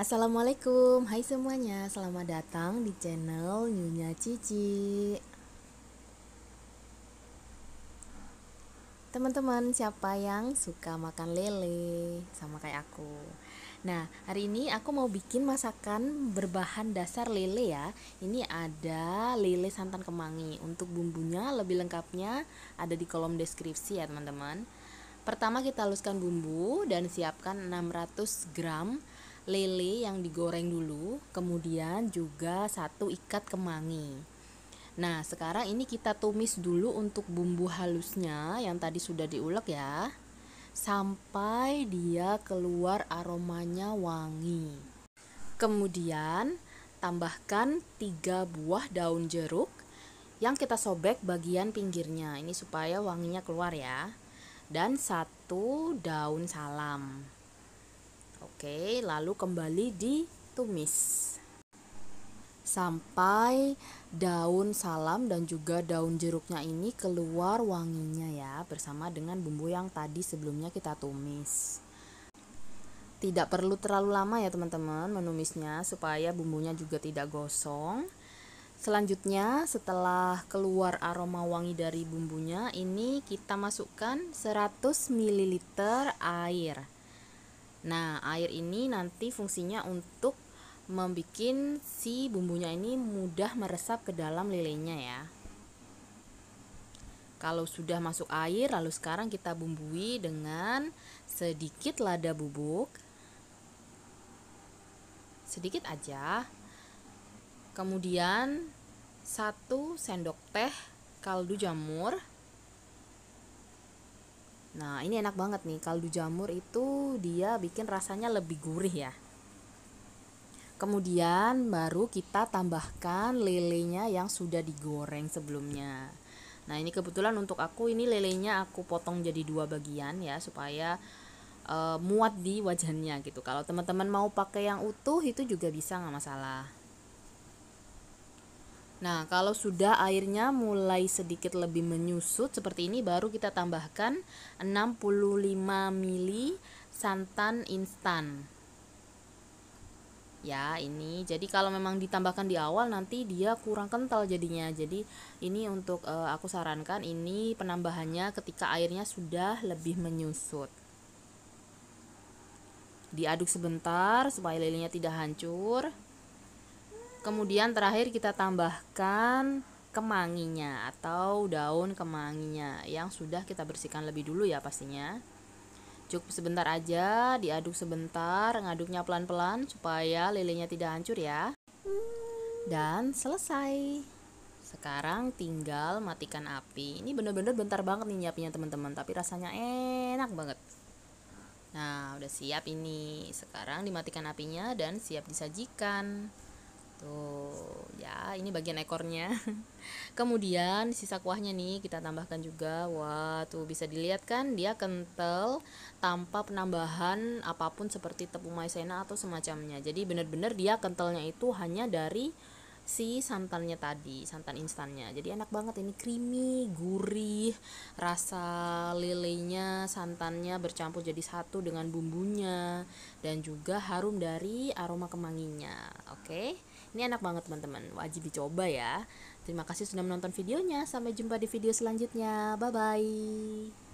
Assalamualaikum, hai semuanya, selamat datang di channel Nyonya Cici. Teman-teman, siapa yang suka makan lele sama kayak aku? Nah, hari ini aku mau bikin masakan berbahan dasar lele ya. Ini ada lele santan kemangi. Untuk bumbunya lebih lengkapnya ada di kolom deskripsi ya, teman-teman. Pertama kita haluskan bumbu dan siapkan 600 gram lele yang digoreng dulu, kemudian juga satu ikat kemangi. Nah, sekarang ini kita tumis dulu untuk bumbu halusnya yang tadi sudah diulek ya, sampai dia keluar aromanya wangi. Kemudian, tambahkan tiga buah daun jeruk yang kita sobek bagian pinggirnya. Ini supaya wanginya keluar ya. Dan satu daun salam. Oke, lalu kembali ditumis sampai daun salam dan juga daun jeruknya ini keluar wanginya ya bersama dengan bumbu yang tadi sebelumnya kita tumis. Tidak perlu terlalu lama ya teman-teman menumisnya supaya bumbunya juga tidak gosong. Selanjutnya setelah keluar aroma wangi dari bumbunya ini kita masukkan 100 ml air Nah, air ini nanti fungsinya untuk membuat si bumbunya ini mudah meresap ke dalam lelenya ya. Kalau sudah masuk air, lalu sekarang kita bumbui dengan sedikit lada bubuk. Sedikit aja. Kemudian 1 sendok teh kaldu jamur Nah, ini enak banget nih. Kaldu jamur itu dia bikin rasanya lebih gurih ya. Kemudian baru kita tambahkan lelenya yang sudah digoreng sebelumnya. Nah, ini kebetulan untuk aku ini lelenya aku potong jadi dua bagian ya supaya uh, muat di wajannya gitu. Kalau teman-teman mau pakai yang utuh itu juga bisa nggak masalah. Nah, kalau sudah airnya mulai sedikit lebih menyusut seperti ini baru kita tambahkan 65 ml santan instan. Ya, ini. Jadi kalau memang ditambahkan di awal nanti dia kurang kental jadinya. Jadi ini untuk e, aku sarankan ini penambahannya ketika airnya sudah lebih menyusut. Diaduk sebentar supaya lilinnya tidak hancur kemudian terakhir kita tambahkan kemanginya atau daun kemanginya yang sudah kita bersihkan lebih dulu ya pastinya cukup sebentar aja diaduk sebentar ngaduknya pelan-pelan supaya lelenya tidak hancur ya dan selesai sekarang tinggal matikan api ini bener-bener bentar banget nih nyiapinnya teman-teman tapi rasanya enak banget nah udah siap ini sekarang dimatikan apinya dan siap disajikan tuh gitu. ya ini bagian ekornya kemudian sisa kuahnya nih kita tambahkan juga wah tuh bisa dilihat kan dia kental tanpa penambahan apapun seperti tepung maizena atau semacamnya jadi benar-benar dia kentalnya itu hanya dari si santannya tadi santan instannya jadi enak banget ini creamy gurih rasa lelenya santannya bercampur jadi satu dengan bumbunya dan juga harum dari aroma kemanginya oke okay? Ini enak banget teman-teman, wajib dicoba ya. Terima kasih sudah menonton videonya, sampai jumpa di video selanjutnya. Bye-bye.